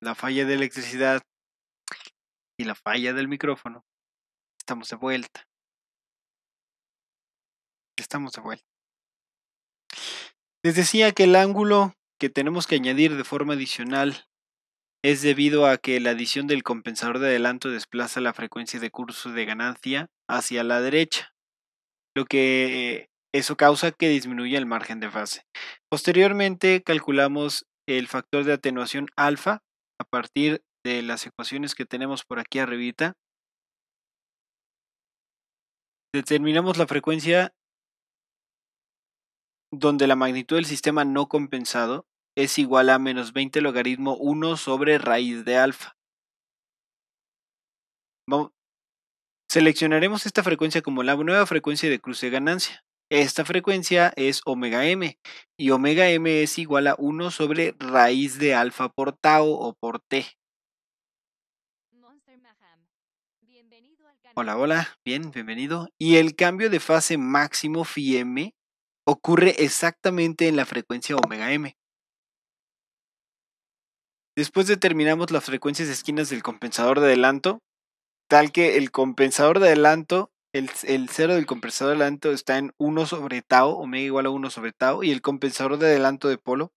la falla de electricidad y la falla del micrófono, estamos de vuelta. Estamos de vuelta. Les decía que el ángulo que tenemos que añadir de forma adicional es debido a que la adición del compensador de adelanto desplaza la frecuencia de curso de ganancia hacia la derecha, lo que eso causa que disminuya el margen de fase. Posteriormente calculamos el factor de atenuación alfa a partir de las ecuaciones que tenemos por aquí arribita, determinamos la frecuencia donde la magnitud del sistema no compensado es igual a menos 20 logaritmo 1 sobre raíz de alfa. Seleccionaremos esta frecuencia como la nueva frecuencia de cruce de ganancia. Esta frecuencia es omega m y omega m es igual a 1 sobre raíz de alfa por tau o por t. Hola, hola, bien, bienvenido. Y el cambio de fase máximo phi m ocurre exactamente en la frecuencia omega m. Después determinamos las frecuencias de esquinas del compensador de adelanto, tal que el compensador de adelanto el, cero del compensador de adelanto está en 1 sobre tau, omega igual a 1 sobre tau, y el compensador de adelanto de polo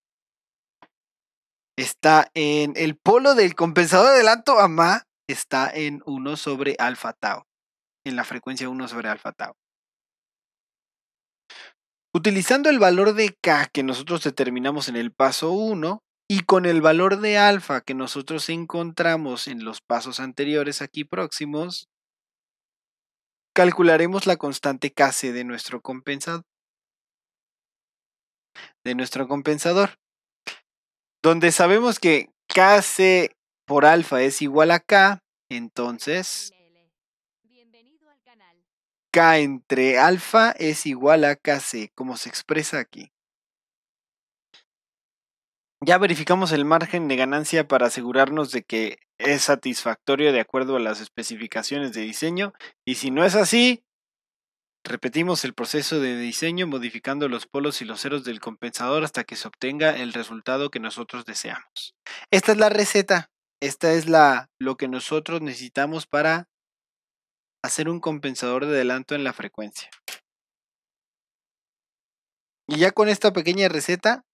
está en el polo del compensador de adelanto más, está en 1 sobre alfa tau, en la frecuencia 1 sobre alfa tau. Utilizando el valor de K que nosotros determinamos en el paso 1 y con el valor de alfa que nosotros encontramos en los pasos anteriores aquí próximos, Calcularemos la constante Kc de nuestro compensador. De nuestro compensador. Donde sabemos que Kc por alfa es igual a K, entonces K entre alfa es igual a Kc, como se expresa aquí. Ya verificamos el margen de ganancia para asegurarnos de que es satisfactorio de acuerdo a las especificaciones de diseño y si no es así, repetimos el proceso de diseño modificando los polos y los ceros del compensador hasta que se obtenga el resultado que nosotros deseamos. Esta es la receta, esta es la lo que nosotros necesitamos para hacer un compensador de adelanto en la frecuencia. Y ya con esta pequeña receta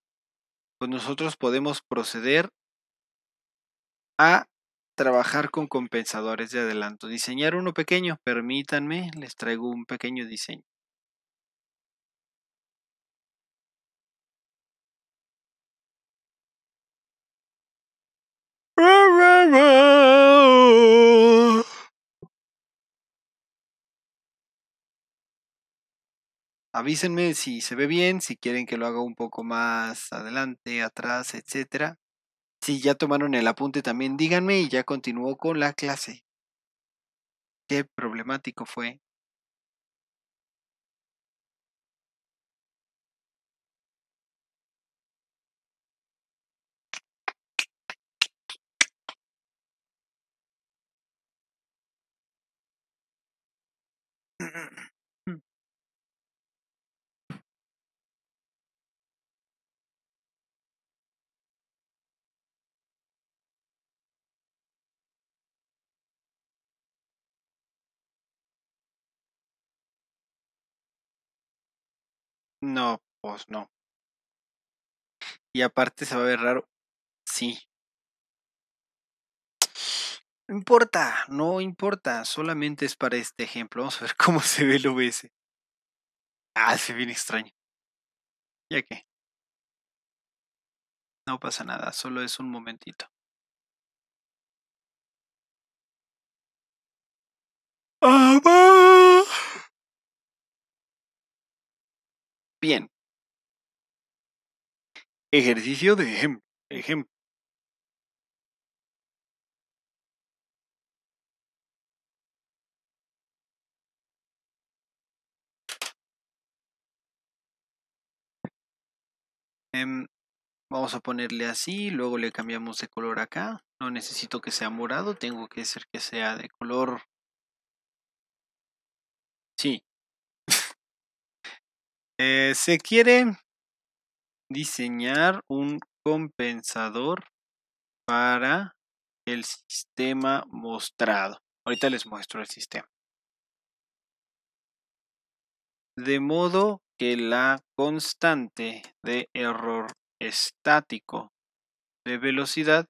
pues nosotros podemos proceder a trabajar con compensadores de adelanto. Diseñar uno pequeño, permítanme, les traigo un pequeño diseño. avísenme si se ve bien, si quieren que lo haga un poco más adelante, atrás, etcétera. Si ya tomaron el apunte también díganme y ya continúo con la clase. Qué problemático fue. No, pues no. Y aparte se va a ver raro. Sí. No importa, no importa, solamente es para este ejemplo. Vamos a ver cómo se ve el OBS. Ah, se ve bien extraño. Ya que. No pasa nada, solo es un momentito. ¡Ah, Bien. Ejercicio de ejemplo. Em, vamos a ponerle así, luego le cambiamos de color acá. No necesito que sea morado, tengo que hacer que sea de color Eh, se quiere diseñar un compensador para el sistema mostrado. Ahorita les muestro el sistema. De modo que la constante de error estático de velocidad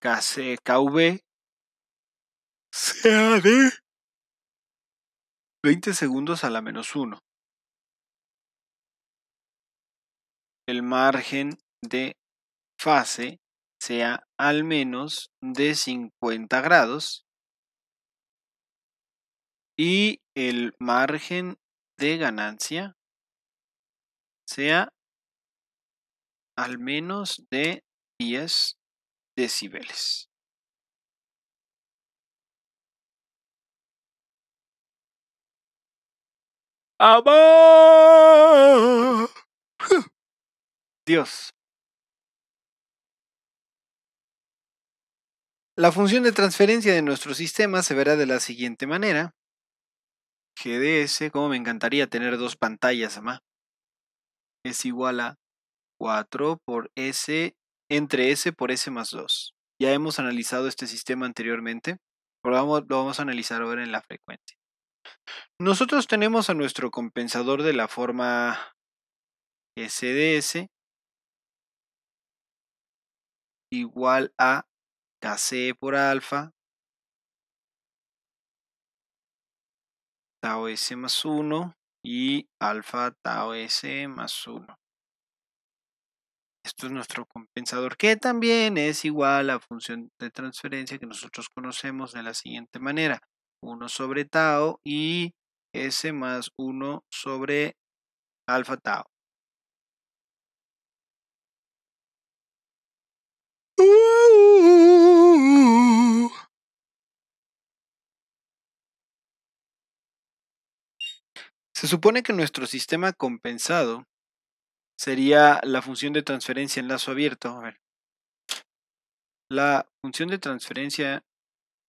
KV sea de 20 segundos a la menos 1, El margen de fase sea al menos de 50 grados y el margen de ganancia sea al menos de 10 decibeles. Dios. La función de transferencia de nuestro sistema se verá de la siguiente manera. GDS, como me encantaría tener dos pantallas, Es igual a 4 por S entre S por S más 2. Ya hemos analizado este sistema anteriormente, pero lo vamos a analizar ahora en la frecuencia. Nosotros tenemos a nuestro compensador de la forma SDS igual a KC por alfa tau S más 1 y alfa tau S más 1. Esto es nuestro compensador, que también es igual a la función de transferencia que nosotros conocemos de la siguiente manera. 1 sobre tau y S más 1 sobre alfa tau. Se supone que nuestro sistema compensado sería la función de transferencia en lazo abierto. A ver. La función de transferencia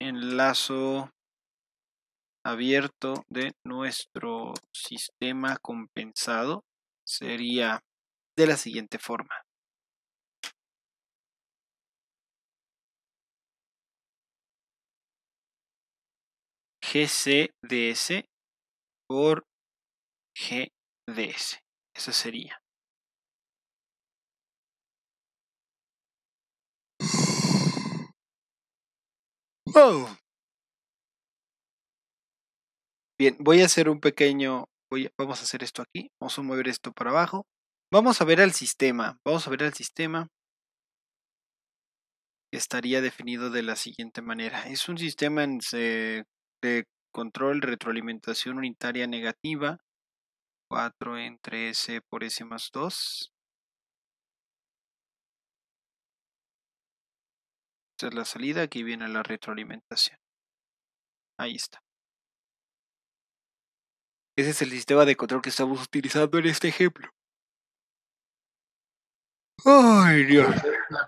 en lazo abierto de nuestro sistema compensado sería de la siguiente forma. GCDS por GDS. Esa sería. Bien, voy a hacer un pequeño, vamos a hacer esto aquí, vamos a mover esto para abajo. Vamos a ver al sistema, vamos a ver al sistema estaría definido de la siguiente manera. Es un sistema de control retroalimentación unitaria negativa. 4 entre S por S más 2. Esta es la salida, aquí viene la retroalimentación. Ahí está. Ese es el sistema de control que estamos utilizando en este ejemplo. Ay, Dios.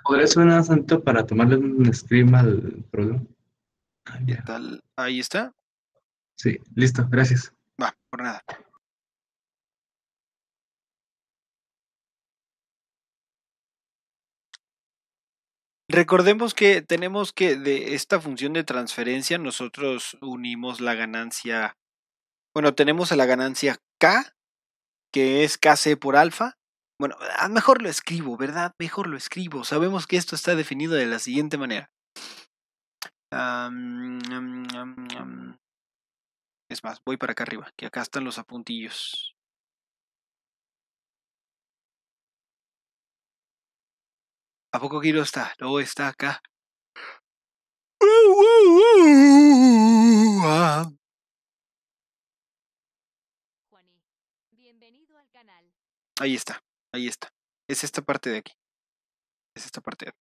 ¿Podría ser un para tomarle un scream al problema? Ah, ahí está. Sí, listo, gracias. Va, por nada. Recordemos que tenemos que de esta función de transferencia nosotros unimos la ganancia bueno, tenemos a la ganancia K, que es KC por alfa. Bueno, ah, mejor lo escribo, ¿verdad? Mejor lo escribo. Sabemos que esto está definido de la siguiente manera. es más, voy para acá arriba, que acá están los apuntillos. ¿A poco lo está? No, está acá. Ahí está, ahí está. Es esta parte de aquí. Es esta parte de aquí.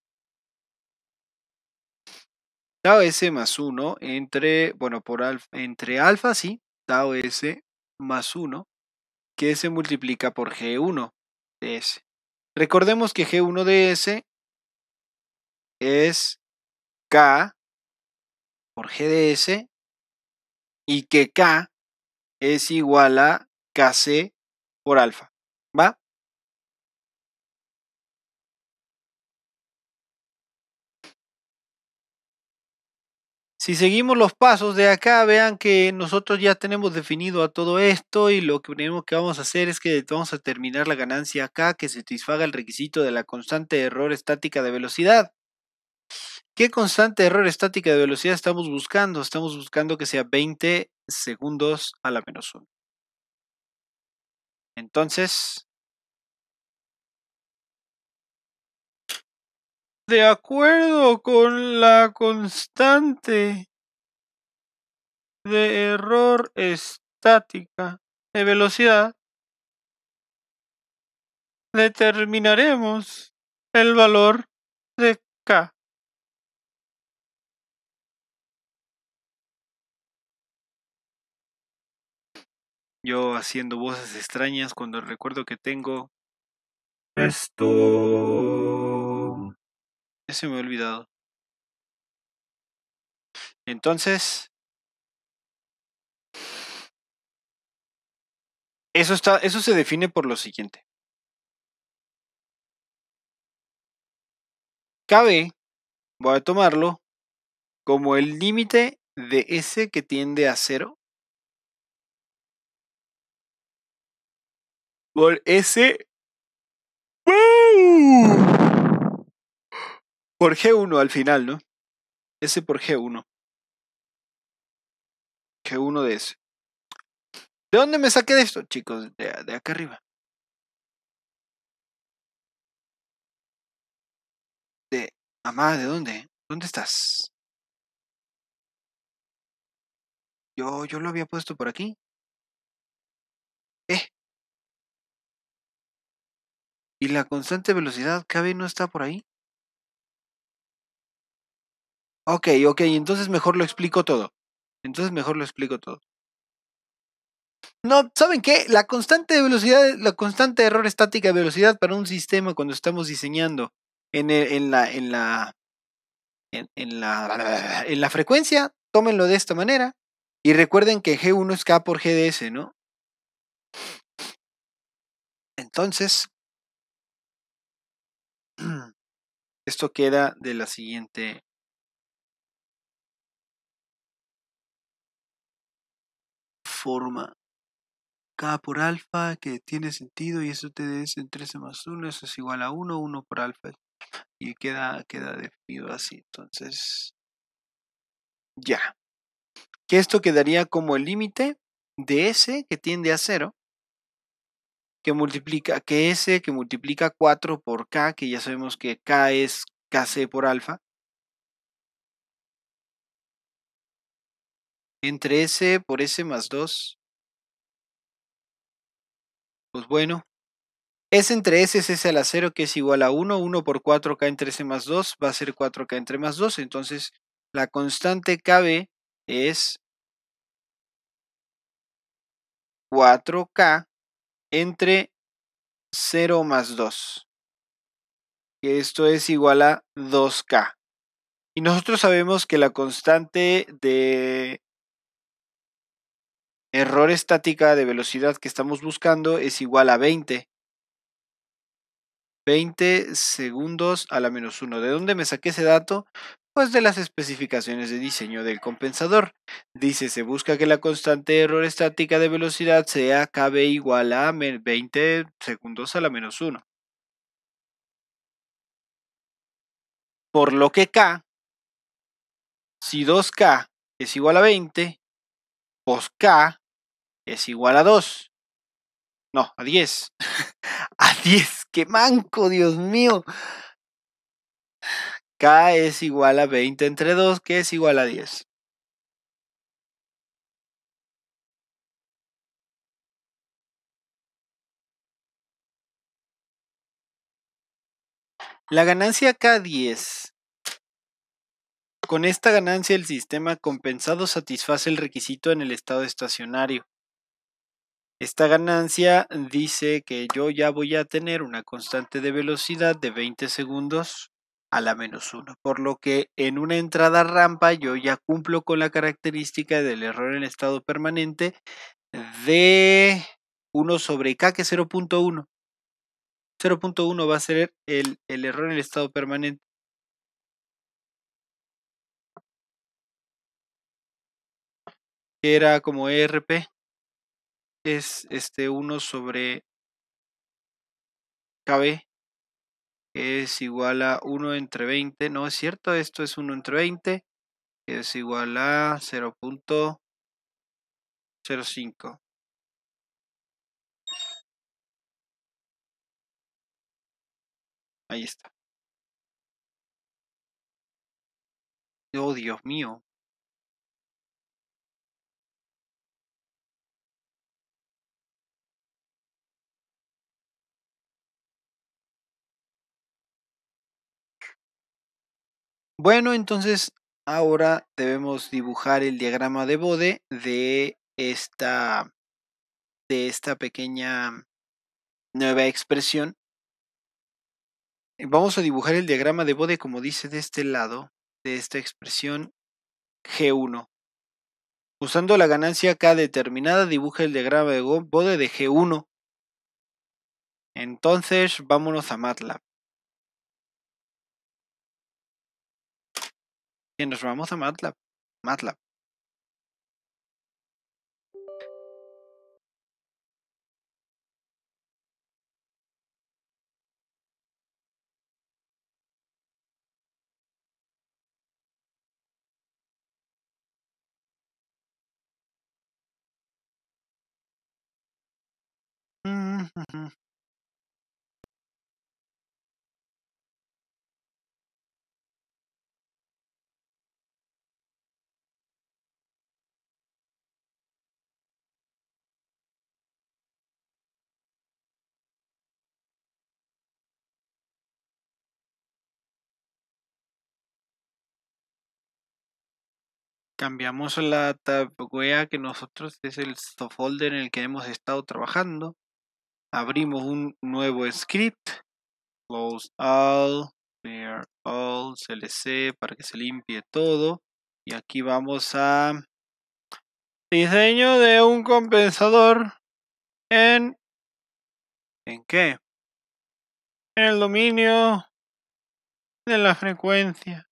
Tau S más 1 entre, bueno, por alfa, entre alfa, sí, Tau S más 1, que se multiplica por G1 de S. Recordemos que G1 de S es K por G de S y que K es igual a KC por alfa. ¿Va? Si seguimos los pasos de acá, vean que nosotros ya tenemos definido a todo esto y lo primero que vamos a hacer es que vamos a terminar la ganancia acá que satisfaga el requisito de la constante de error estática de velocidad. ¿Qué constante error estática de velocidad estamos buscando? Estamos buscando que sea 20 segundos a la menos 1. Entonces... De acuerdo con la constante de error estática de velocidad, determinaremos el valor de k. yo haciendo voces extrañas cuando recuerdo que tengo... Esto... Ese me ha olvidado. Entonces... Eso, está, eso se define por lo siguiente. Cabe, voy a tomarlo, como el límite de S que tiende a cero por S. Por G1 al final, ¿no? S por G1. G1 de S. ¿De dónde me saqué de esto, chicos? De, acá arriba. De. Mamá, ¿de dónde? ¿Dónde estás? Yo, yo lo había puesto por aquí. ¿Y la constante velocidad KB no está por ahí? Ok, ok, entonces mejor lo explico todo. Entonces mejor lo explico todo. No, ¿saben qué? La constante de velocidad, la constante de error estática de velocidad para un sistema cuando estamos diseñando en, la, en, la, en, la, en la frecuencia, tómenlo de esta manera. Y recuerden que G1 es K por GDS, ¿no? Entonces, Esto queda de la siguiente forma. K por alfa que tiene sentido y eso te des en 13 más 1, eso es igual a 1, 1 por alfa. Y queda, queda definido así. Entonces, ya. Que esto quedaría como el límite de S que tiende a 0 que multiplica, que S que multiplica 4 por K, que ya sabemos que K es KC por alfa, entre S por S más 2, pues bueno, S entre S es S a la 0 que es igual a 1, 1 por 4K entre S más 2 va a ser 4K entre más 2, entonces la constante KB es 4K entre 0 más 2. Que esto es igual a 2K. Y nosotros sabemos que la constante de error estática de velocidad que estamos buscando es igual a 20. 20 segundos a la menos 1. ¿De dónde me saqué ese dato? pues de las especificaciones de diseño del compensador. Dice, se busca que la constante de error estática de velocidad sea kb igual a 20 segundos a la menos 1. Por lo que k, si 2k es igual a 20, pues k es igual a 2. No, a 10. a 10, qué manco, Dios mío. K es igual a 20 entre 2, que es igual a 10. La ganancia K10. Con esta ganancia el sistema compensado satisface el requisito en el estado estacionario. Esta ganancia dice que yo ya voy a tener una constante de velocidad de 20 segundos a la menos 1, por lo que en una entrada rampa yo ya cumplo con la característica del error en estado permanente de 1 sobre k que es 0.1. 0.1 va a ser el, error en estado permanente. Que era como e rp Es este 1 sobre KB es igual a 1 entre 20. No es cierto, esto es 1 entre 20, que es igual a 0.05. Ahí está. Oh, Dios mío. Bueno, entonces ahora debemos dibujar el diagrama de Bode de esta, de esta pequeña nueva expresión. Vamos a dibujar el diagrama de Bode como dice de este lado, de esta expresión G1. Usando la ganancia K determinada, dibuja el diagrama de Bode de G1. Entonces, vámonos a MATLAB. y nos vamos a MATLAB. MATLAB. cambiamos la tabuea que nosotros es el folder en el que hemos estado trabajando. Abrimos un nuevo script. Close all, clear all, clc para que se limpie todo. Y aquí vamos a diseño de un compensador en ¿en qué? En el dominio de la frecuencia.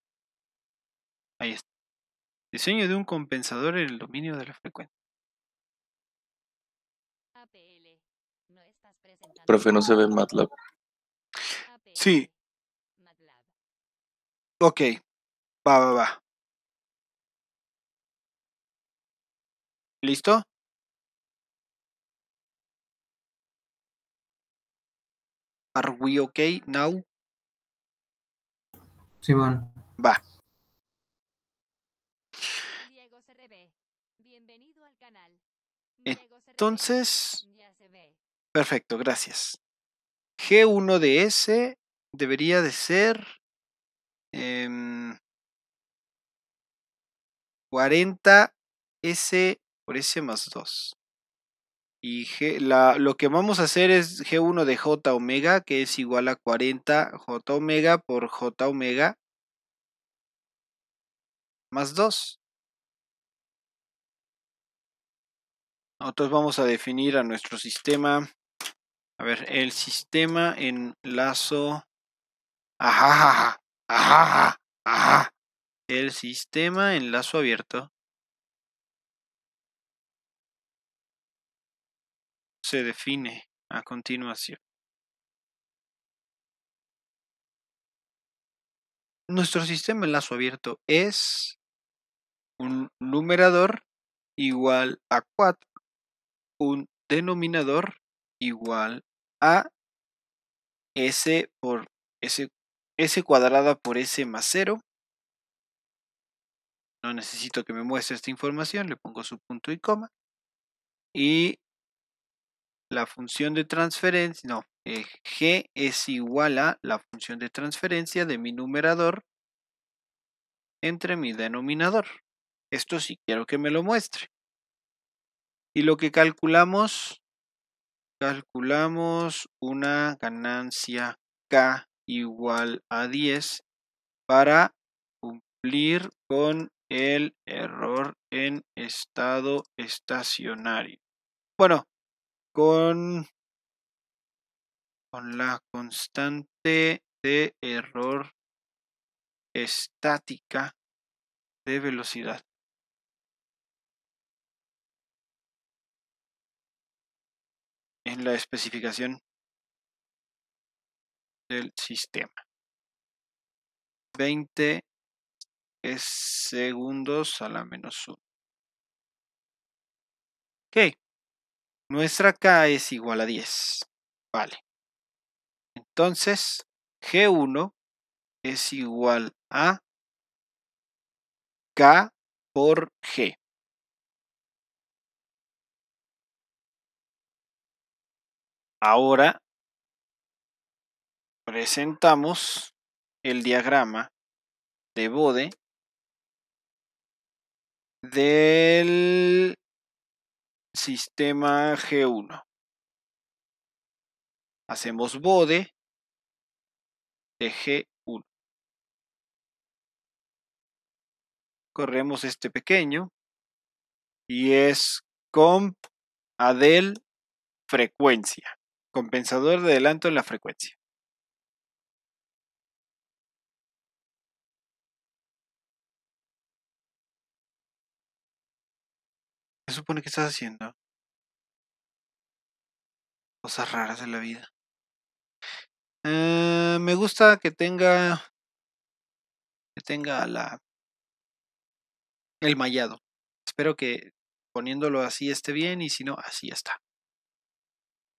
Ahí está. Diseño de un compensador en el dominio de la frecuencia. Profe, no se ve MATLAB. Sí. Ok. Va, va, va. ¿Listo? Are we okay now? Sí, bueno. Va. Entonces, perfecto, gracias. G1 de S debería de ser 40 em, S por S más 2. Y lo que vamos a hacer es G1 de J omega, que es igual a 40 J omega por J omega más 2. Entonces vamos a definir a nuestro sistema. A ver, el sistema en lazo. Ajá, ajá, ajá, El sistema en lazo abierto se define a continuación. Nuestro sistema en lazo abierto es un numerador igual a 4 un denominador igual a s por s, s cuadrada por s más 0. No necesito que me muestre esta información, le pongo su punto y coma. Y la función de transferencia, no, eh, g es igual a la función de transferencia de mi numerador entre mi denominador. Esto sí quiero que me lo muestre. Y lo que calculamos, calculamos una ganancia K igual a 10 para cumplir con el error en estado estacionario. Bueno, con, con la constante de error estática de velocidad. en la especificación del sistema. 20 es segundos a la menos 1. Ok. Nuestra K es igual a 10. Vale. Entonces, G1 es igual a K por G. Ahora presentamos el diagrama de Bode del sistema G1. Hacemos Bode de G1. Corremos este pequeño y es comp adel frecuencia compensador de adelanto en la frecuencia. ¿Qué supone que estás haciendo? Cosas raras de la vida. Eh, me gusta que tenga. Que tenga la. El mallado. Espero que poniéndolo así esté bien y si no, así está.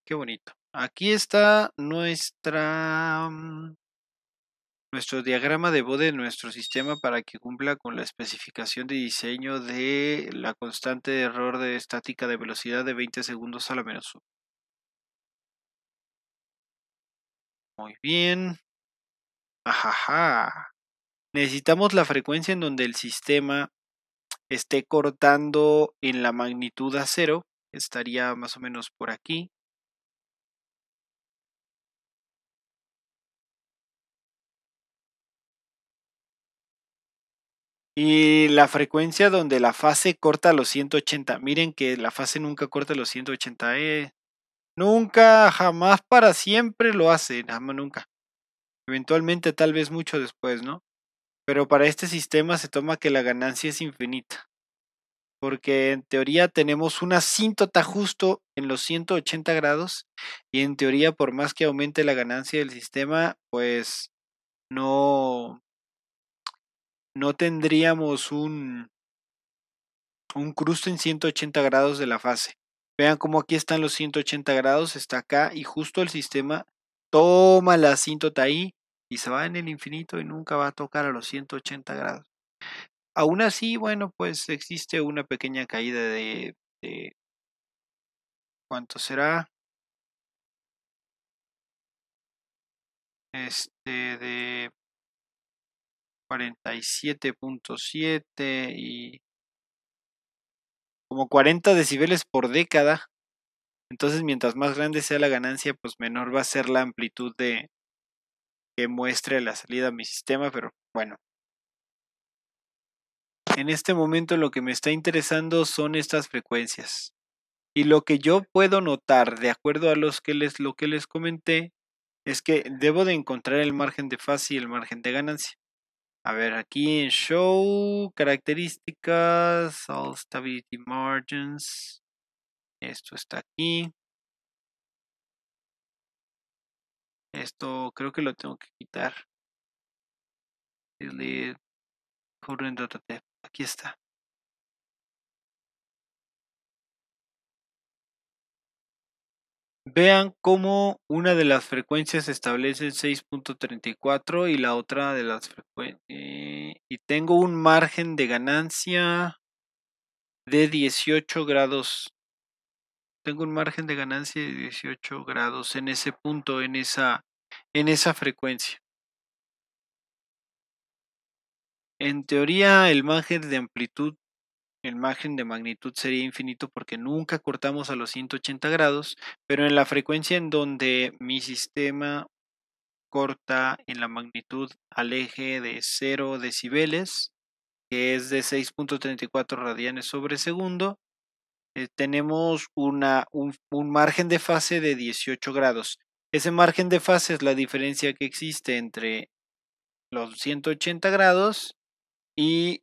Qué bonito. Aquí está nuestra, mm, nuestro diagrama de Bode de nuestro sistema para que cumpla con la especificación de diseño de la constante de error de estática de velocidad de 20 segundos a la menos 1. Muy bien. Ajaja. Necesitamos la frecuencia en donde el sistema esté cortando en la magnitud a cero. Estaría más o menos por aquí. Y la frecuencia donde la fase corta los 180. Miren que la fase nunca corta los 180. Eh, nunca, jamás, para siempre lo hace. Jamás, nunca. Eventualmente, tal vez mucho después, ¿no? Pero para este sistema se toma que la ganancia es infinita. Porque en teoría tenemos una asíntota justo en los 180 grados. Y en teoría, por más que aumente la ganancia del sistema, pues no, no tendríamos un, un cruce en 180 grados de la fase. Vean cómo aquí están los 180 grados, está acá y justo el sistema toma la asíntota ahí y se va en el infinito y nunca va a tocar a los 180 grados. Aún así, bueno, pues existe una pequeña caída de, de ¿cuánto será? Este de 47.7 y como 40 decibeles por década. Entonces, mientras más grande sea la ganancia, pues menor va a ser la amplitud de que muestre la salida a mi sistema, pero bueno. En este momento lo que me está interesando son estas frecuencias. Y lo que yo puedo notar, de acuerdo a los que les, lo que les comenté, es que debo de encontrar el margen de fase y el margen de ganancia. A ver, aquí en Show, características, All Stability Margins. Esto está aquí. Esto creo que lo tengo que quitar. Delete Aquí está. Vean cómo una de las frecuencias establece 6.34 y la otra de las frecuencias. Eh, y tengo un margen de ganancia de 18 grados. Tengo un margen de ganancia de 18 grados en ese punto, en esa, en esa frecuencia. En teoría, el margen de amplitud el margen de magnitud sería infinito porque nunca cortamos a los 180 grados, pero en la frecuencia en donde mi sistema corta en la magnitud al eje de 0 decibeles, que es de 6.34 radianes sobre segundo, eh, tenemos una, un, un margen de fase de 18 grados. Ese margen de fase es la diferencia que existe entre los 180 grados y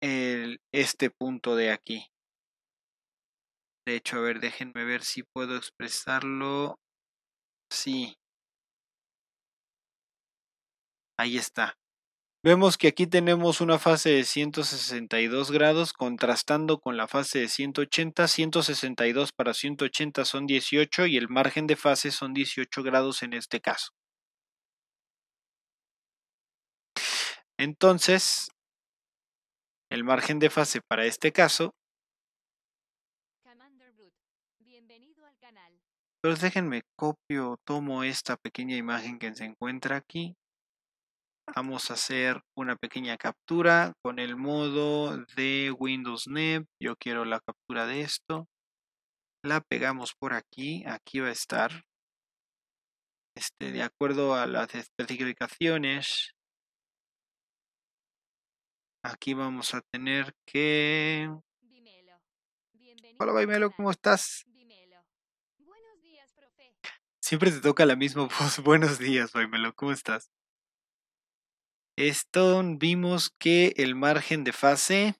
el, este punto de aquí. De hecho, a ver, déjenme ver si puedo expresarlo. Sí. Ahí está. Vemos que aquí tenemos una fase de 162 grados contrastando con la fase de 180. 162 para 180 son 18 y el margen de fase son 18 grados en este caso. Entonces, el margen de fase para este caso Entonces déjenme copio, tomo esta pequeña imagen que se encuentra aquí. Vamos a hacer una pequeña captura con el modo de Windows NET. Yo quiero la captura de esto. La pegamos por aquí. Aquí va a estar. Este, de acuerdo a las especificaciones, Aquí vamos a tener que... Hola, Baimelo, ¿cómo estás? Siempre te toca la misma voz. Buenos días, Baimelo, ¿cómo estás? Esto vimos que el margen de fase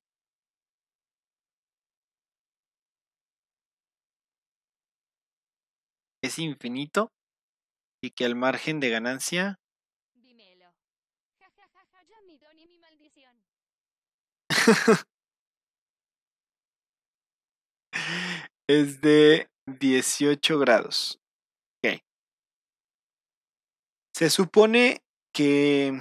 es infinito y que el margen de ganancia es de 18 grados. Se supone que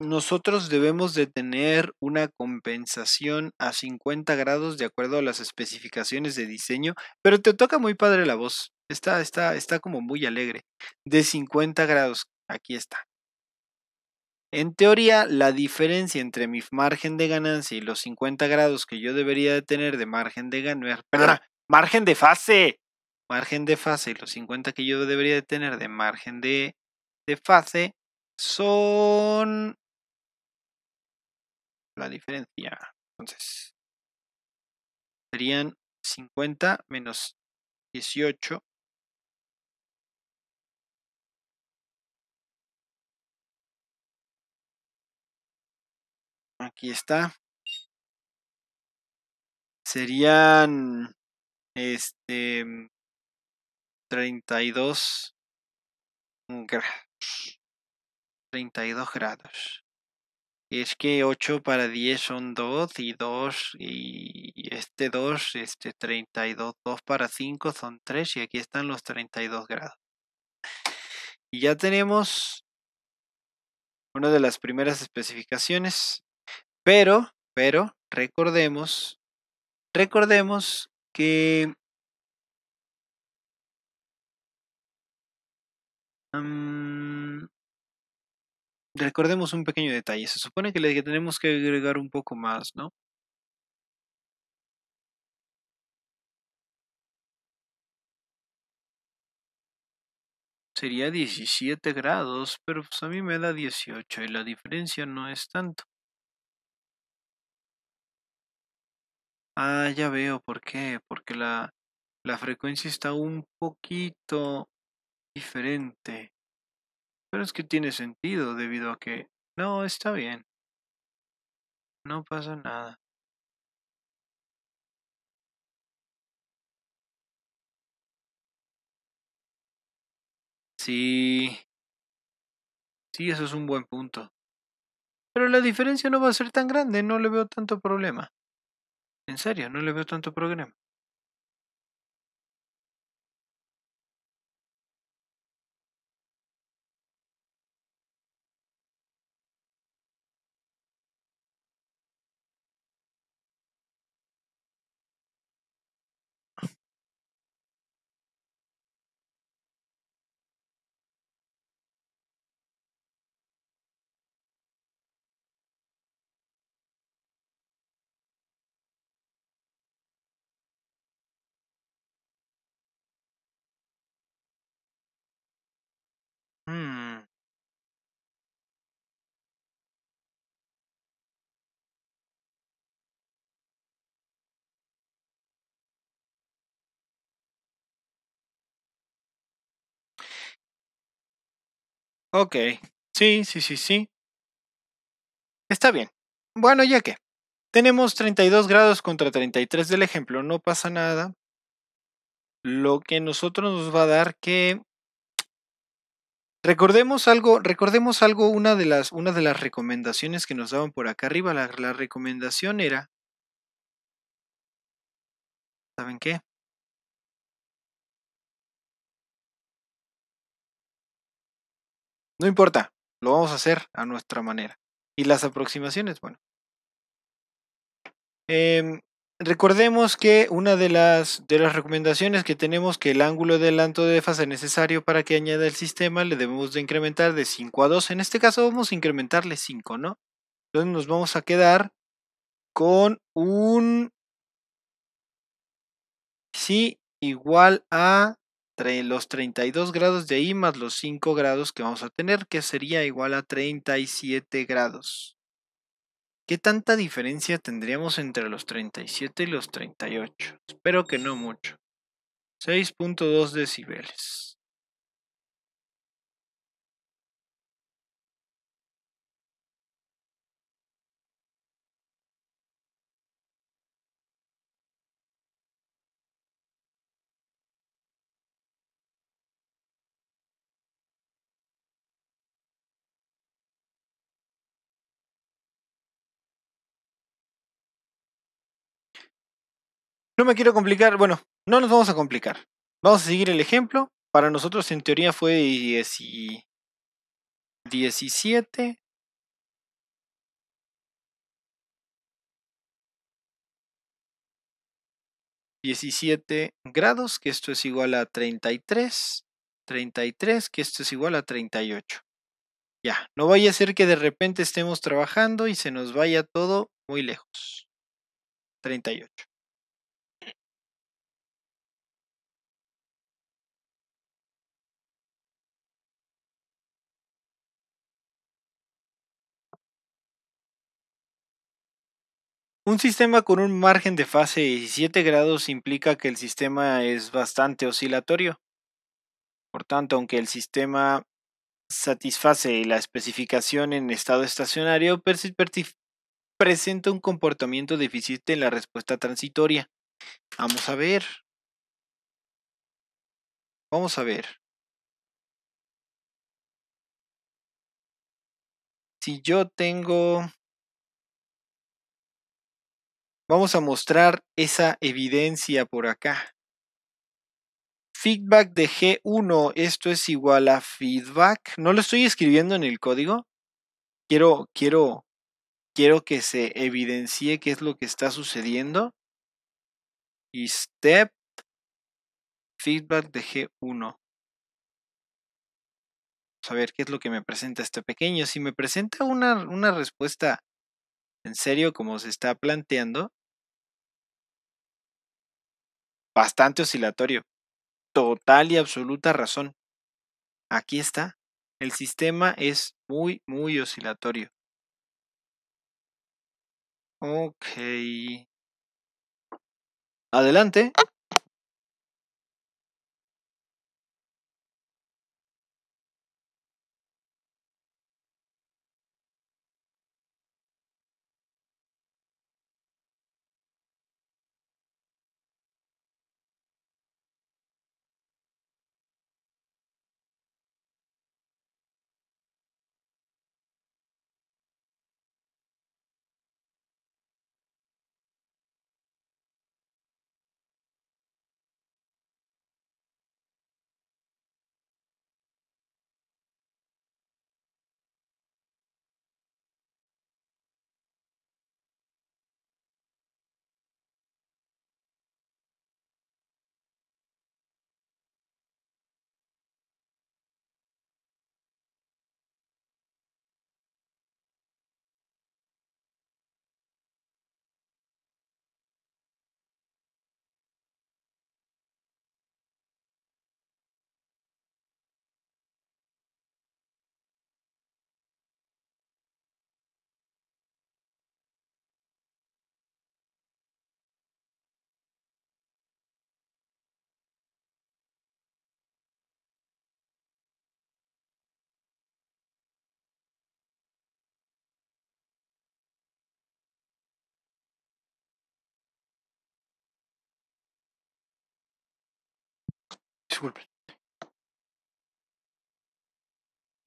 nosotros debemos de tener una compensación a 50 grados de acuerdo a las especificaciones de diseño, pero te toca muy padre la voz. Está, está, está como muy alegre. De 50 grados, aquí está. En teoría, la diferencia entre mi margen de ganancia y los 50 grados que yo debería de tener de margen de ganancia, perdón, margen de fase, margen de fase y los 50 que yo debería de tener de margen de, de fase son la diferencia. Entonces, serían 50 menos 18 Aquí está. Serían este 32 grados. 32 grados. Es que 8 para 10 son 2 y 2 y este 2, este 32, 2 para 5 son 3 y aquí están los 32 grados. Y ya tenemos una de las primeras especificaciones. Pero, pero, recordemos, recordemos que... recordemos un pequeño detalle. Se supone que tenemos que agregar un poco más, ¿no? Sería 17 grados, pero pues a mí me da 18 y la diferencia no es tanto. Ah, ya veo por qué, porque la, frecuencia está un poquito diferente. Pero es que tiene sentido debido a que... No, está bien. No pasa nada. Sí. Sí, eso es un buen punto. Pero la diferencia no va a ser tan grande, no le veo tanto problema. En serio, no le veo tanto problema. Ok, sí, sí, sí, sí. Está bien. Bueno, ya que. Tenemos 32 grados contra 33 del ejemplo, no pasa nada. Lo que nosotros nos va a dar que... Recordemos algo, recordemos algo, una de las, una de las recomendaciones que nos daban por acá arriba, la recomendación era... ¿Saben qué? No importa, lo vamos a hacer a nuestra manera. Y las aproximaciones, bueno. Em, recordemos que una de las, de las recomendaciones que tenemos que el ángulo de adelanto de fase necesario para que añada el sistema le debemos de incrementar de 5 a 2. En este caso vamos a incrementarle 5, ¿no? Entonces nos vamos a quedar con un sí igual a los 32 grados de ahí más los 5 grados que vamos a tener, que sería igual a 37 grados. ¿Qué tanta diferencia tendríamos entre los 37 y los 38? Espero que no mucho. 6.2 decibeles. No me quiero complicar, bueno, no nos vamos a complicar. Vamos a seguir el ejemplo. Para nosotros en teoría fue 17. Diecisiete grados, que esto es igual a 33. 33, que esto es igual a 38. Ya, no vaya a ser que de repente estemos trabajando y se nos vaya todo muy lejos. 38. Un sistema con un margen de fase de 17 grados implica que el sistema es bastante oscilatorio. Por tanto, aunque el sistema satisface la especificación en estado estacionario, presenta un comportamiento deficiente en la respuesta transitoria. Vamos a ver. Vamos a ver. Si yo tengo Vamos a mostrar esa evidencia por acá. Feedback de G1, esto es igual a feedback. No lo estoy escribiendo en el código. Quiero, quiero, quiero que se evidencie qué es lo que está sucediendo. Y step feedback de G1. Vamos a ver qué es lo que me presenta este pequeño. Si me presenta una, una respuesta en serio como se está planteando, bastante oscilatorio. Total y absoluta razón. Aquí está. El sistema es muy, muy oscilatorio. Ok. Adelante.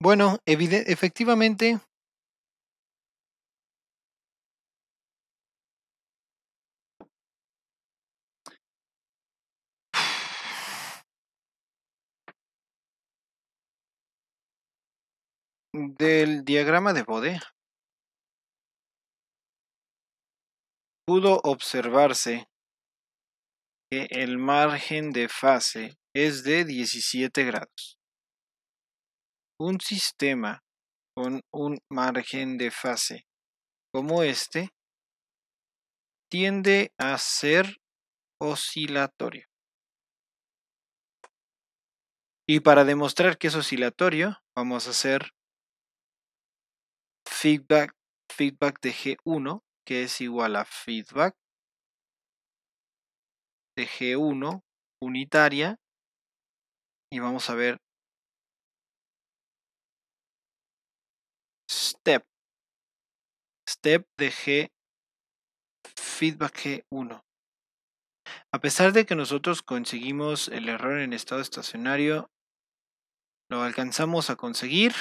Bueno, evidentemente, efectivamente, del diagrama de Bode pudo observarse que el margen de fase es de 17 grados. Un sistema con un margen de fase como este tiende a ser oscilatorio. Y para demostrar que es oscilatorio, vamos a hacer feedback, feedback de G1, que es igual a feedback de G1 unitaria y vamos a ver step. Step de G feedback G1. A pesar de que nosotros conseguimos el error en estado estacionario, lo alcanzamos a conseguir.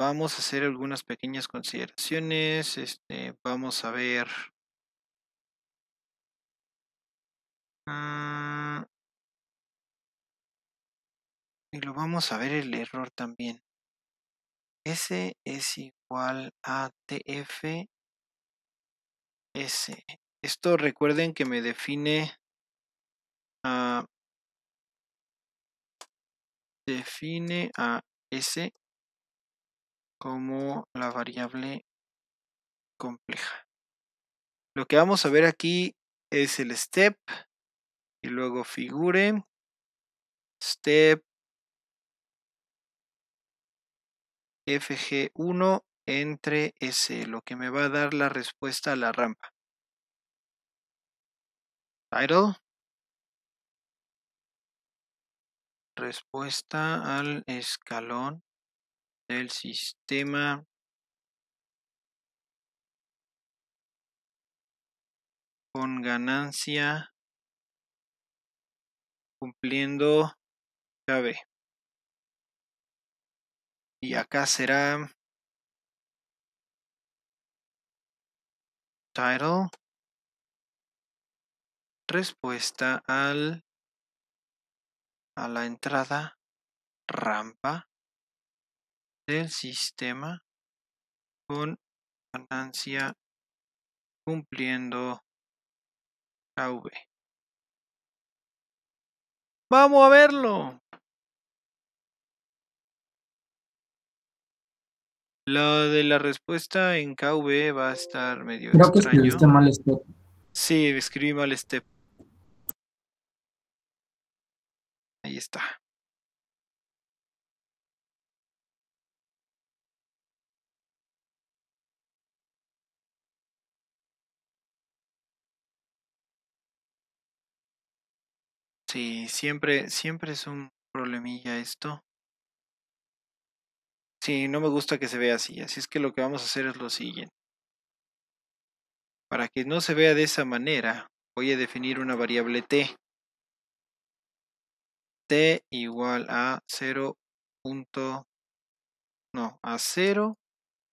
Vamos a hacer algunas pequeñas consideraciones. Este, vamos a ver. Mm, y lo vamos a ver el error también. S es igual a TF S. Esto recuerden que me define a, ah, define a S como la variable compleja. Lo que vamos a ver aquí es el step y luego figure, step, FG1 entre S, lo que me va a dar la respuesta a la rampa. Title. Respuesta al escalón del sistema con ganancia cumpliendo KB. Y acá será title respuesta al a la entrada rampa del sistema con ganancia cumpliendo v Vamos a verlo. Lo de la respuesta en KV va a estar medio Creo extraño. que mal step. Sí, escribí mal step. Ahí está. Sí, siempre, siempre es un problemilla esto. Sí, no me gusta que se vea así, así es que lo que vamos a hacer es lo siguiente. Para que no se vea de esa manera, voy a definir una variable t. t igual a 0. no, a 0,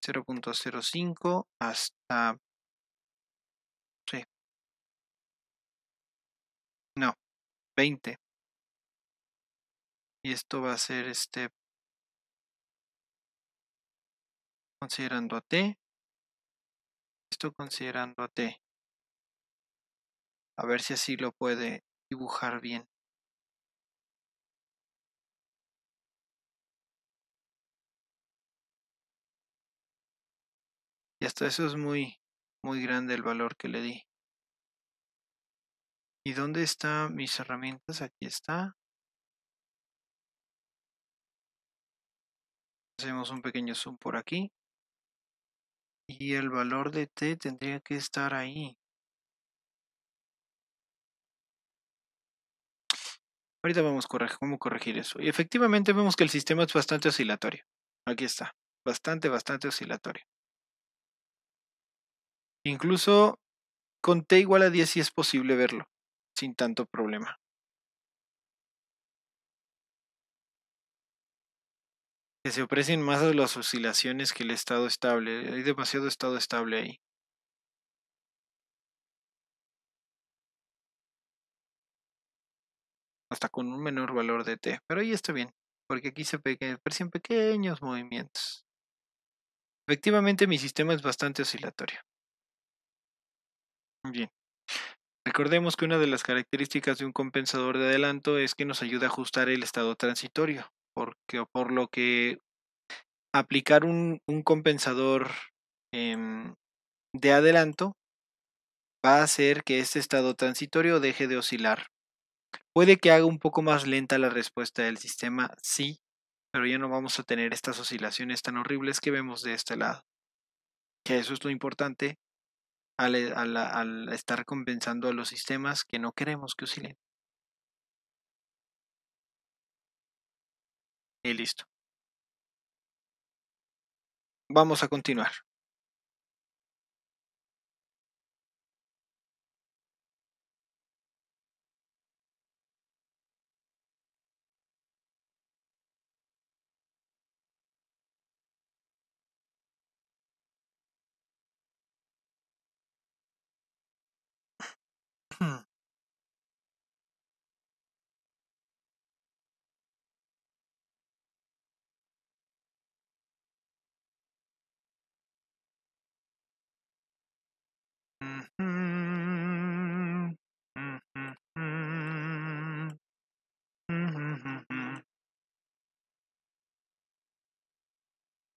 0.05 hasta... No, 20. Y esto va a ser este considerando a t, esto considerando a t. A ver si así lo puede dibujar bien. Y hasta eso es muy, muy grande el valor que le di. ¿Y dónde están mis herramientas? Aquí está. Hacemos un pequeño zoom por aquí. Y el valor de t tendría que estar ahí. Ahorita vamos a corregir, cómo corregir eso. Y efectivamente vemos que el sistema es bastante oscilatorio. Aquí está. Bastante, bastante oscilatorio. Incluso con t igual a 10 sí es posible verlo, sin tanto problema. que se ofrecen más las oscilaciones que el estado estable. Hay demasiado estado estable ahí. Hasta con un menor valor de t. Pero ahí está bien, porque aquí se aprecian pequeños movimientos. Efectivamente, mi sistema es bastante oscilatorio. Bien. Recordemos que una de las características de un compensador de adelanto es que nos ayuda a ajustar el estado transitorio por lo que aplicar un, compensador em, de adelanto va a hacer que este estado transitorio deje de oscilar. Puede que haga un poco más lenta la respuesta del sistema, sí, pero ya no vamos a tener estas oscilaciones tan horribles que vemos de este lado. Que eso es lo importante al, eh, al estar compensando a los sistemas que no queremos que oscilen. y listo. Vamos a continuar.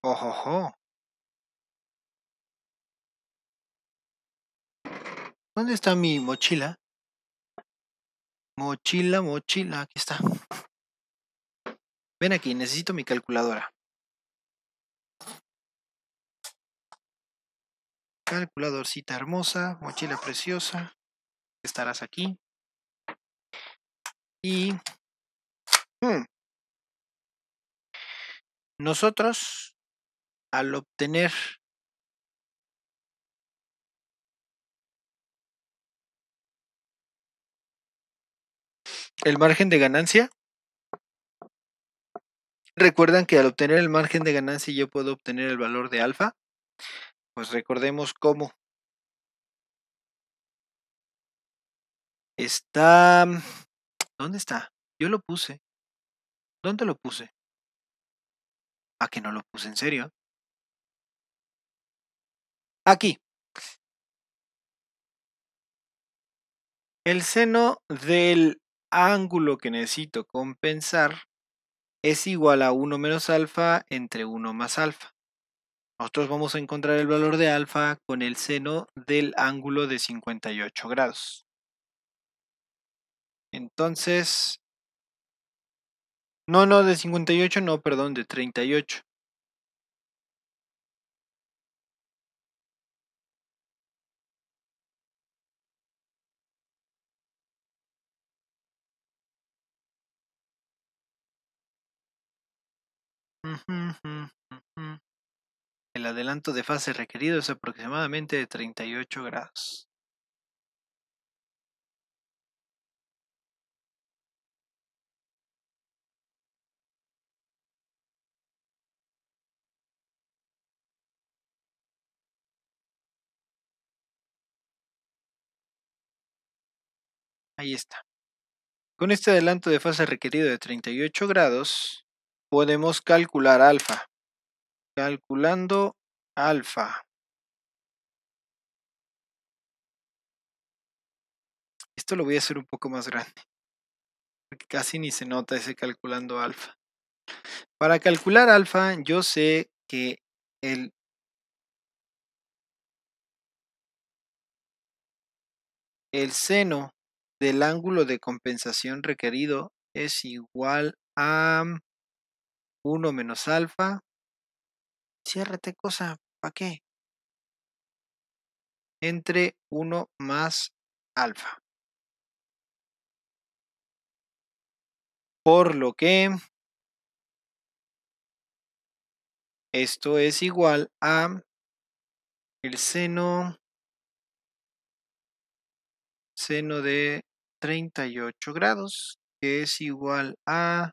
oh ¿Dónde está mi mochila? Mochila, mochila, aquí está. Ven aquí, necesito mi calculadora. Calculadorcita hermosa, mochila preciosa. Estarás aquí. Y... Hmm. Nosotros al obtener el margen de ganancia, recuerdan que al obtener el margen de ganancia yo puedo obtener el valor de alfa. Pues recordemos cómo. Está... ¿Dónde está? Yo lo puse. ¿Dónde lo puse? ¿A ah, que no lo puse en serio. Aquí. El seno del ángulo que necesito compensar es igual a 1 menos alfa entre 1 más alfa. Nosotros vamos a encontrar el valor de alfa con el seno del ángulo de 58 grados. Entonces, no, no, de 58 no, perdón, de 38. El adelanto de fase requerido es aproximadamente de 38 grados. Ahí está. Con este adelanto de fase requerido de 38 grados, podemos calcular alfa. Calculando alfa. Esto lo voy a hacer un poco más grande. Porque casi ni se nota ese calculando alfa. Para calcular alfa, yo sé que el el seno del ángulo de compensación requerido es igual a 1 menos alfa. Ciérrate cosa, ¿para qué? Entre 1 más alfa. Por lo que esto es igual a el seno seno de 38 grados, que es igual a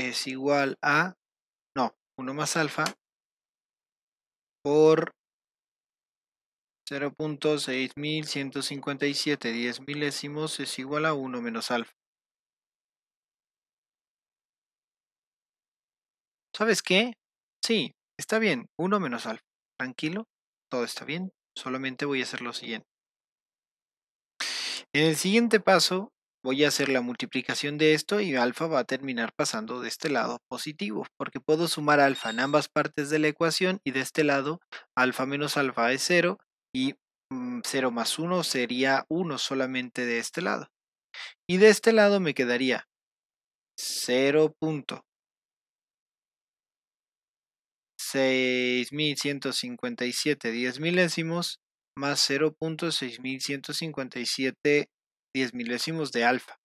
es igual a, no, 1 más alfa por 0.6157 10 milésimos es igual a 1 menos alfa. ¿Sabes qué? Sí, está bien, 1 menos alfa. Tranquilo, todo está bien, solamente voy a hacer lo siguiente. En el siguiente paso voy a hacer la multiplicación de esto y alfa va a terminar pasando de este lado positivo, porque puedo sumar alfa en ambas partes de la ecuación y de este lado alfa menos alfa es 0 y 0 mm, más 1 sería 1 solamente de este lado. Y de este lado me quedaría 0 milésimos más 0.6157 10 milésimos de alfa.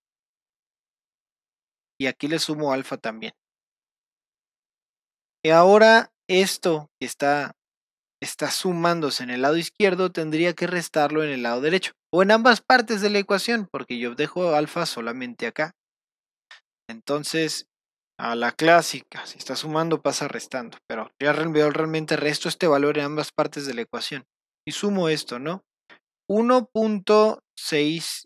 Y aquí le sumo alfa también. Y ahora esto que está, está sumándose en el lado izquierdo tendría que restarlo en el lado derecho. O en ambas partes de la ecuación, porque yo dejo alfa solamente acá. Entonces, a la clásica, si está sumando pasa restando, pero ya realmente resto este valor en ambas partes de la ecuación. Y sumo esto, ¿no? 1.6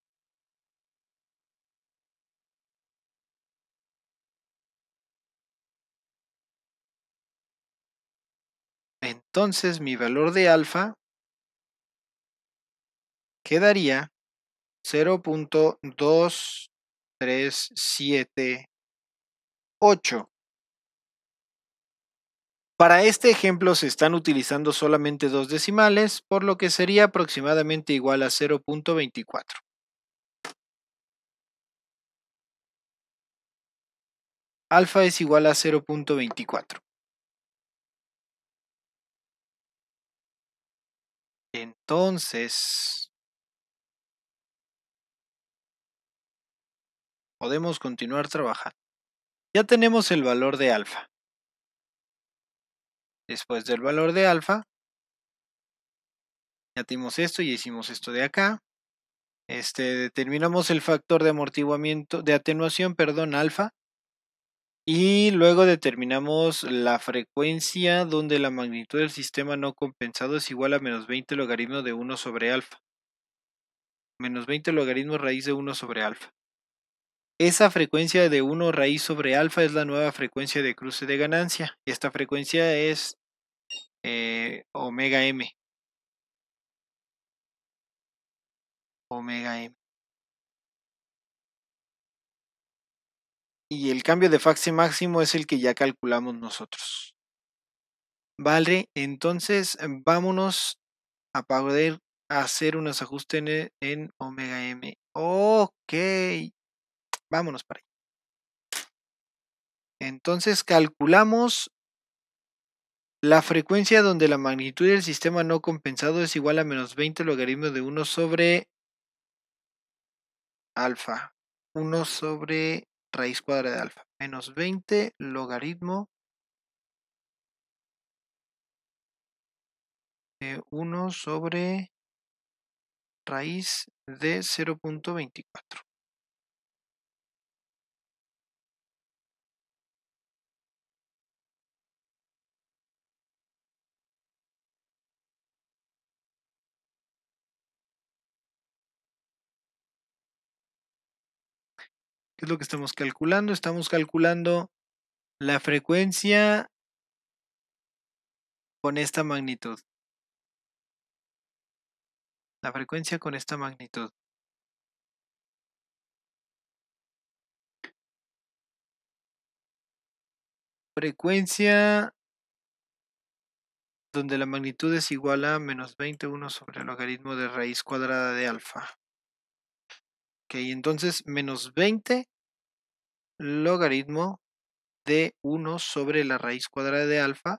Entonces mi valor de alfa quedaría 0.2378. Para este ejemplo se están utilizando solamente dos decimales, por lo que sería aproximadamente igual a 0.24. Alfa es igual a 0.24. Entonces, podemos continuar trabajando. Ya tenemos el valor de alfa. Después del valor de alfa, tenemos esto y hicimos esto de acá. Este, determinamos el factor de amortiguamiento, de atenuación, perdón, alfa. Y luego determinamos la frecuencia donde la magnitud del sistema no compensado es igual a menos 20 logaritmo de 1 sobre alfa. Menos 20 logaritmo raíz de 1 sobre alfa. Esa frecuencia de 1 raíz sobre alfa es la nueva frecuencia de cruce de ganancia. Esta frecuencia es eh, omega m. Omega m. y el cambio de fax máximo es el que ya calculamos nosotros. Vale, entonces em, vámonos a poder hacer unos ajustes e, en, omega m. Ok, vámonos para allá. Entonces calculamos la frecuencia donde la magnitud del sistema no compensado es igual a menos 20 logaritmo de 1 sobre alfa. 1 sobre raíz cuadrada de alfa. Menos 20 logaritmo de 1 sobre raíz de 0.24. ¿Qué es lo que estamos calculando? Estamos calculando la frecuencia con esta magnitud. La frecuencia con esta magnitud. Frecuencia donde la magnitud es igual a menos 21 sobre el logaritmo de raíz cuadrada de alfa. Ok, entonces menos 20 logaritmo de 1 sobre la raíz cuadrada de alfa.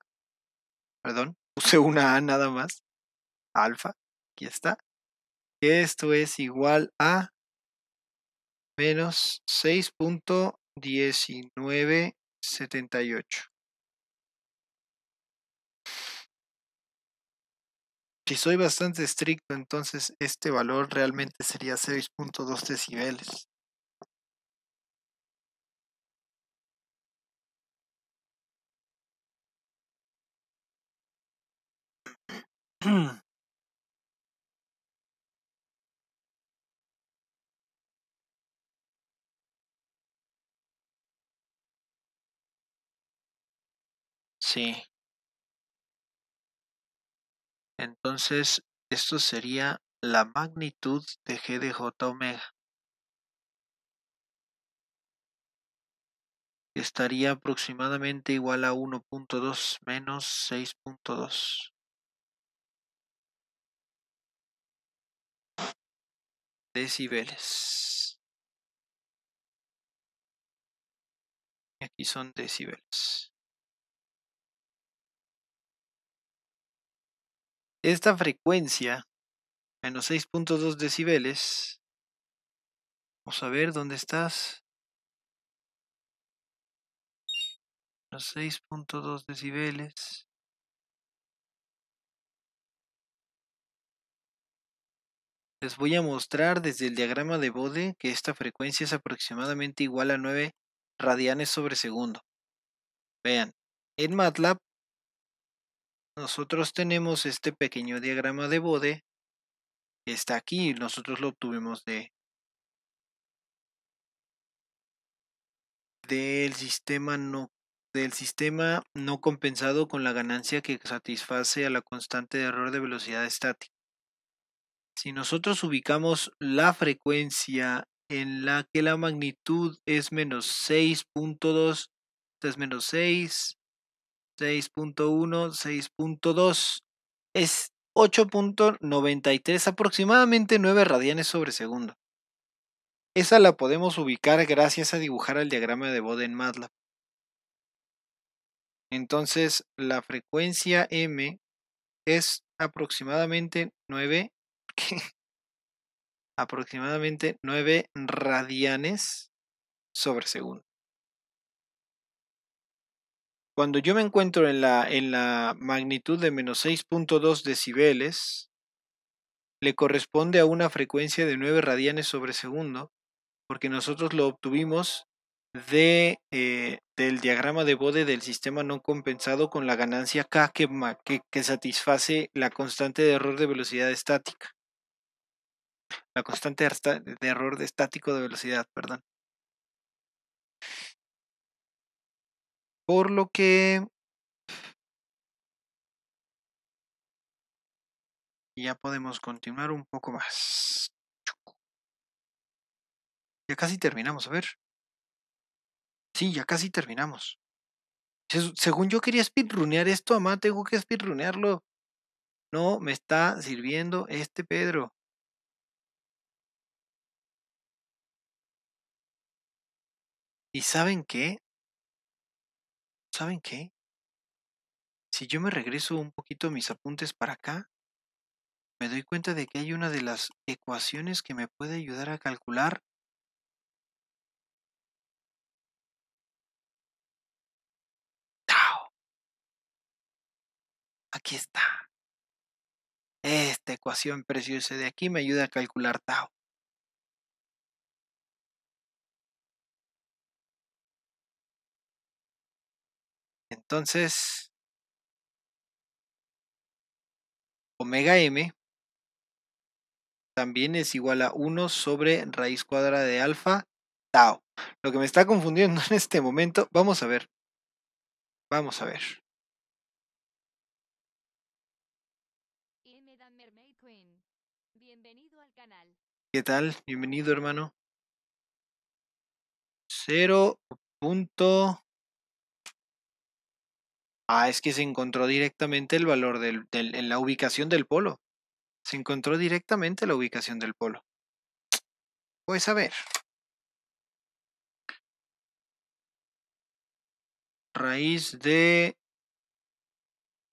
Perdón, puse una A nada más. Alfa, aquí está. Esto es igual a menos 6.1978. Si soy bastante estricto, entonces este valor realmente sería 6.2 decibeles. Sí. Entonces, esto sería la magnitud de g de j omega. Estaría aproximadamente igual a 1.2 menos 6.2. decibeles. Aquí son decibeles. Esta frecuencia, menos 6.2 decibeles, vamos a ver dónde estás. Menos 6.2 decibeles. Les voy a mostrar desde el diagrama de Bode que esta frecuencia es aproximadamente igual a 9 radianes sobre segundo. Vean, en MATLAB nosotros tenemos este pequeño diagrama de Bode que está aquí, nosotros lo obtuvimos de del sistema no del sistema no compensado con la ganancia que satisface a la constante de error de velocidad estática. Si nosotros ubicamos la frecuencia en la que la magnitud es menos 6.2, es menos 6, 6.1, 6.2. Es 8.93, aproximadamente 9 radianes sobre segundo. Esa la podemos ubicar gracias a dibujar el diagrama de Bode en MATLAB. Entonces, la frecuencia M es aproximadamente 9, aproximadamente 9 radianes sobre segundo. Cuando yo me encuentro en la, en la magnitud de menos 6.2 decibeles, le corresponde a una frecuencia de 9 radianes sobre segundo, porque nosotros lo obtuvimos de, eh, del diagrama de Bode del sistema no compensado con la ganancia K que, que, que satisface la constante de error de velocidad estática. La constante de error de estático de velocidad, perdón. Por lo que ya podemos continuar un poco más. Ya casi terminamos, a ver. Sí, ya casi terminamos. Según yo quería speedrunear esto, amá, tengo que speedrunearlo. No me está sirviendo este Pedro. ¿Y saben qué? ¿saben qué? Si yo me regreso un poquito mis apuntes para acá, me doy cuenta de que hay una de las ecuaciones que me puede ayudar a calcular tau. Aquí está. Esta ecuación preciosa de aquí me ayuda a calcular tau. Entonces, omega m también es igual a 1 sobre raíz cuadrada de alfa tau. Lo que me está confundiendo en este momento, vamos a ver. Vamos a ver. ¿Qué tal? Bienvenido, hermano. 0. Ah, es que se encontró directamente el valor del, en la ubicación del polo. Se encontró directamente la ubicación del polo. Pues a ver. Raíz de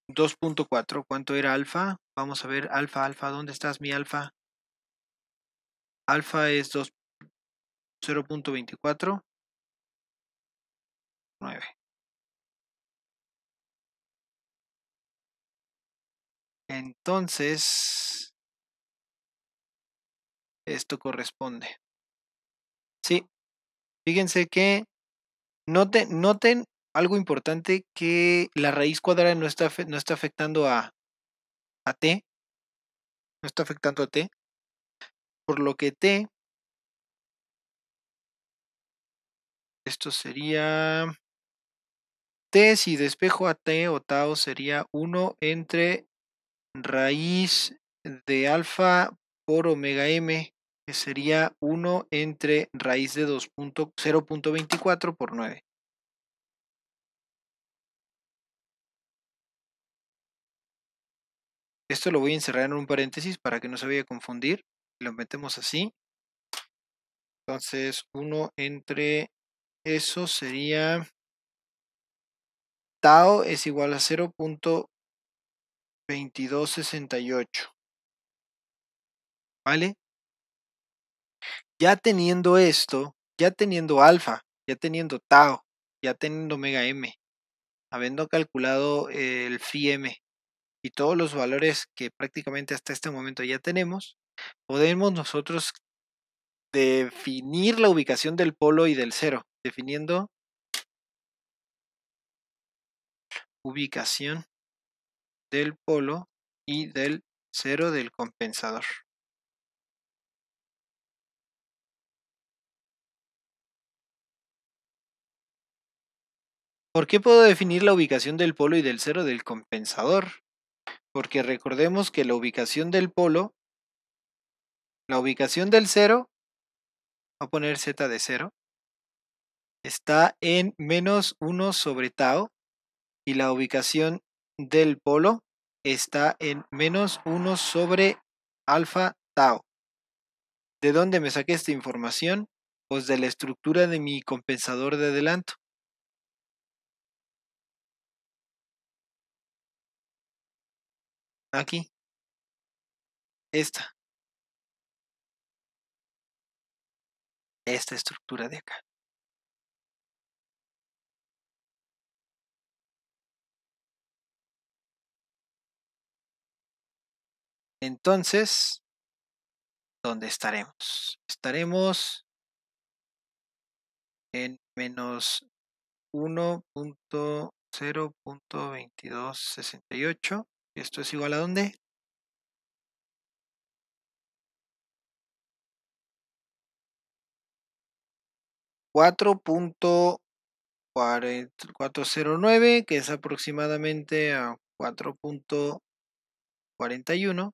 2.4. ¿Cuánto era alfa? Vamos a ver, alfa, alfa, ¿dónde estás mi alfa? Alfa es 0.24. 9. Entonces, esto corresponde. Sí, fíjense que noten, noten algo importante que la raíz cuadrada no está, no está afectando a, a t, no está afectando a t, por lo que t, esto sería t si despejo a t o tau sería 1 entre raíz de alfa por omega m, que sería 1 entre raíz de 2.0.24 por 9. Esto lo voy a encerrar en un paréntesis para que no se vaya a confundir. Lo metemos así. Entonces, 1 entre eso sería tau es igual a punto 2268. ¿Vale? Ya teniendo esto, ya teniendo alfa, ya teniendo tau, ya teniendo omega m, habiendo calculado el phi m y todos los valores que prácticamente hasta este momento ya tenemos, podemos nosotros definir la ubicación del polo y del cero, definiendo ubicación del polo y del cero del compensador. ¿Por qué puedo definir la ubicación del polo y del cero del compensador? Porque recordemos que la ubicación del polo, la ubicación del cero, voy a poner z de cero, está en menos 1 sobre tau y la ubicación del polo está en menos 1 sobre alfa tau. ¿De dónde me saqué esta información? Pues de la estructura de mi compensador de adelanto. Aquí. Esta. Esta estructura de acá. Entonces, ¿dónde estaremos? Estaremos en menos 1.0.2268. ¿Esto es igual a dónde? Cuatro que es aproximadamente a cuatro punto cuarenta y uno.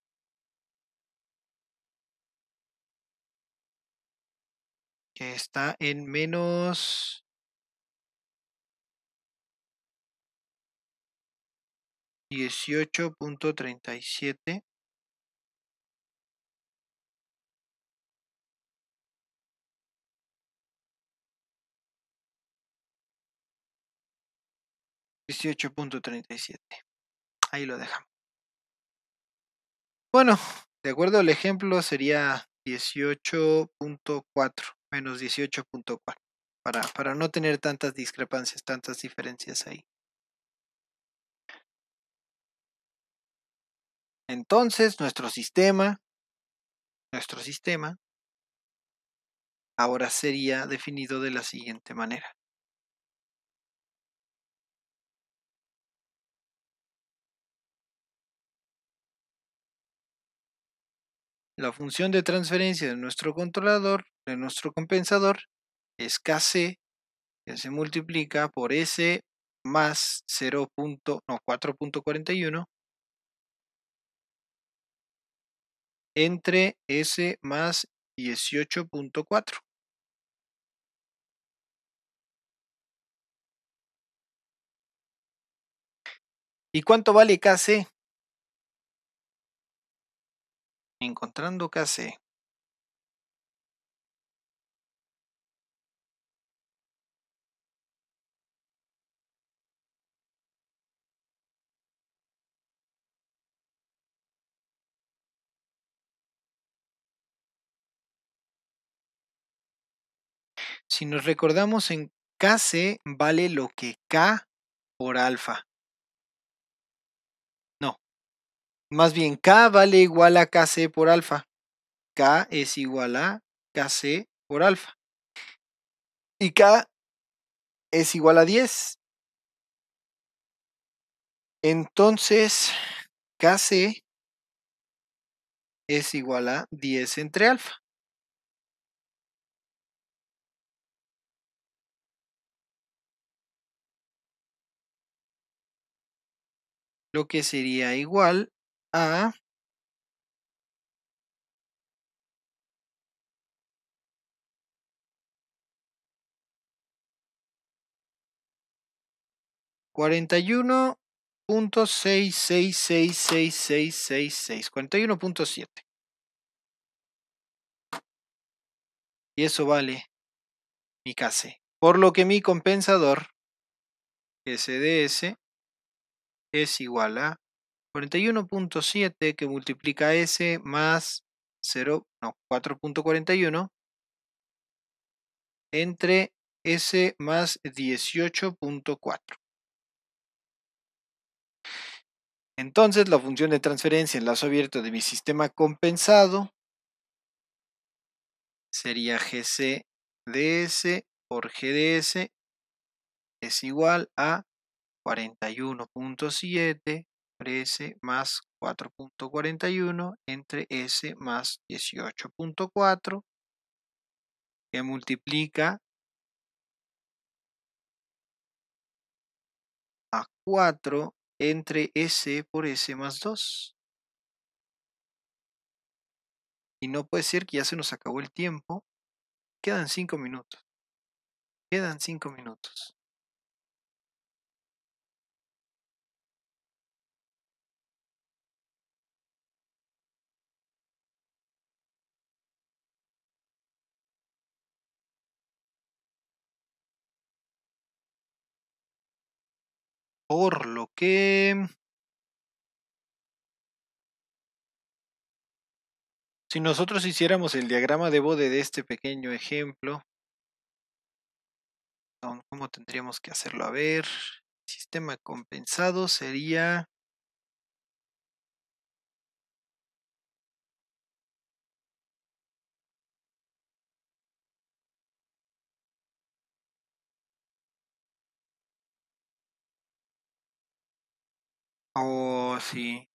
que está en menos... Dieciocho punto treinta y siete. Ahí lo dejamos. Bueno, de acuerdo al ejemplo sería 18.4 menos 18.4, para, para no tener tantas discrepancias, tantas diferencias ahí. Entonces, nuestro sistema, nuestro sistema, ahora sería definido de la siguiente manera. La función de transferencia de nuestro controlador, de nuestro compensador, es KC, que se multiplica por S más 4.41 entre S más 18.4. ¿Y cuánto vale KC? Encontrando KC Si nos recordamos en KC vale lo que K por alfa. Más bien, K vale igual a KC por alfa. K es igual a KC por alfa. Y K es igual a 10. Entonces, KC es igual a 10 entre alfa. Lo que sería igual a cuarenta y uno punto seis seis seis seis cuarenta y uno punto siete y eso vale mi case por lo que mi compensador SDS es igual a 41.7 que multiplica S más 0, no, 4.41 entre S más 18.4. Entonces la función de transferencia en lazo abierto de mi sistema compensado sería GC de S por GDS es igual a 41.7 S más 4.41 entre S más 18.4 que multiplica a 4 entre S por S más 2. Y no puede ser que ya se nos acabó el tiempo. Quedan 5 minutos. Quedan 5 minutos. Por lo que... Si nosotros hiciéramos el diagrama de Bode de este pequeño ejemplo, ¿cómo tendríamos que hacerlo? A ver, sistema compensado sería Oh, sí.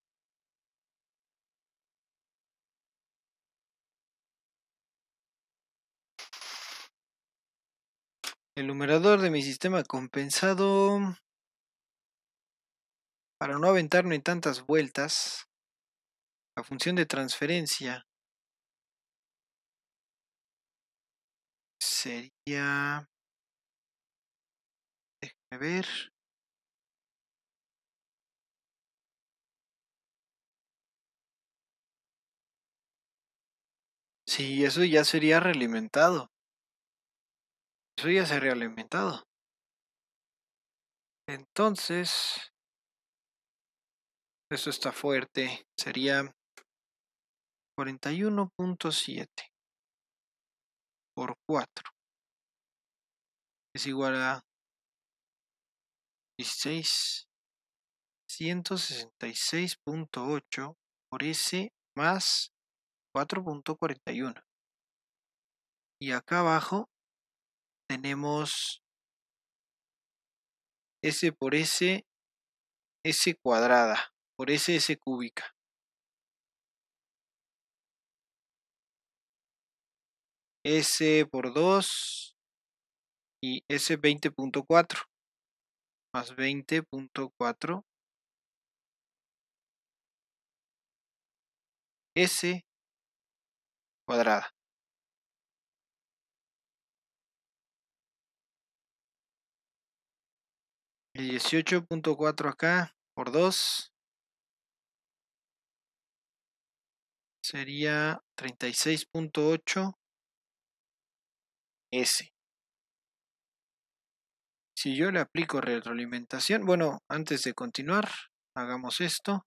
El numerador de mi sistema compensado. Para no aventarme tantas vueltas. La función de transferencia. Sería... Déjame ver. Sí, eso ya sería realimentado. Eso ya sería realimentado. Entonces, eso está fuerte. Sería 41.7 por 4 es igual a 16 166.8 por S más 4.41. Y acá abajo tenemos S por S, S cuadrada, por S, S cúbica. S por 2 y S 20.4 más 20.4 S cuadrada el 18.4 acá por 2 sería 36.8 S. Si yo le aplico retroalimentación, bueno, antes de continuar, hagamos esto.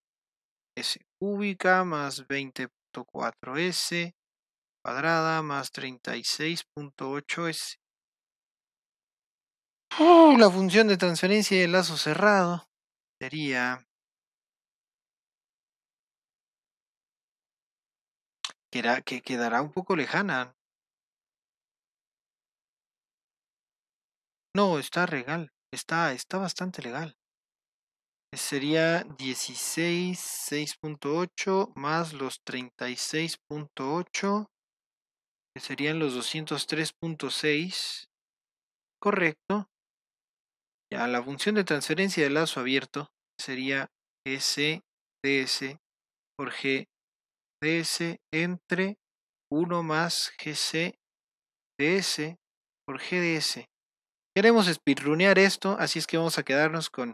s cúbica más 20.4s cuadrada más 36.8s. Uh, la función de transferencia de lazo cerrado sería que quedará un poco lejana. No, está legal, está, está bastante legal sería 16, 6.8 más los 36.8, que serían los 203.6, correcto. Ya la función de transferencia de lazo abierto sería S, por G, DS entre 1 más GC, DS por GDS. Queremos espirrunear esto, así es que vamos a quedarnos con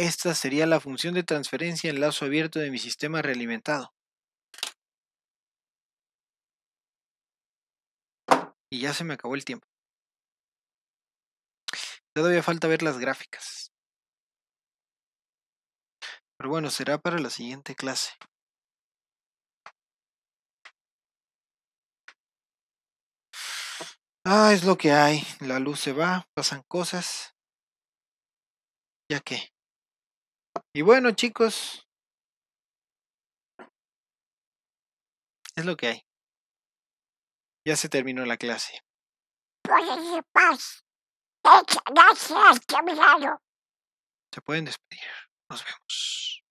Esta sería la función de transferencia en lazo abierto de mi sistema realimentado. Y ya se me acabó el tiempo. Todavía falta ver las gráficas. Pero bueno, será para la siguiente clase. Ah, es lo que hay. La luz se va, pasan cosas. Ya que. Y bueno, chicos, es lo que hay. Ya se terminó la clase. Gracias, pues. Se pueden despedir. Nos vemos.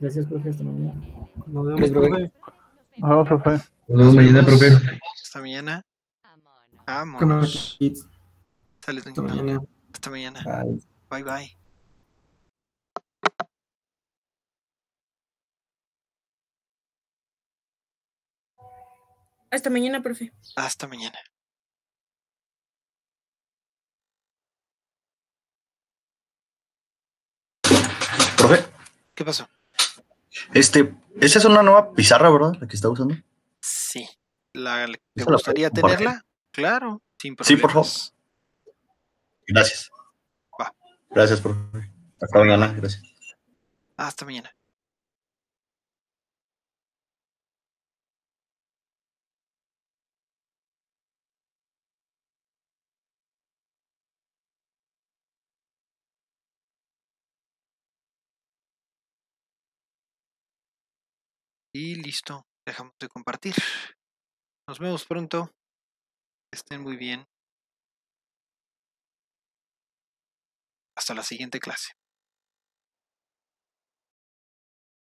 Gracias, profe. Hasta mañana. Nos vemos, profe. Nos mañana, Hasta mañana. mañana. Hasta mañana. Bye bye. Hasta mañana, profe. Hasta mañana. Profe. ¿Qué pasó? Este, esa es una nueva pizarra, ¿verdad? La que está usando. Sí. La, gustaría tenerla, claro, Sí, por favor. Gracias. Gracias, por Hasta mañana, gracias. Hasta mañana. Y listo, dejamos de compartir. Nos vemos pronto. Estén muy bien. Hasta la siguiente clase.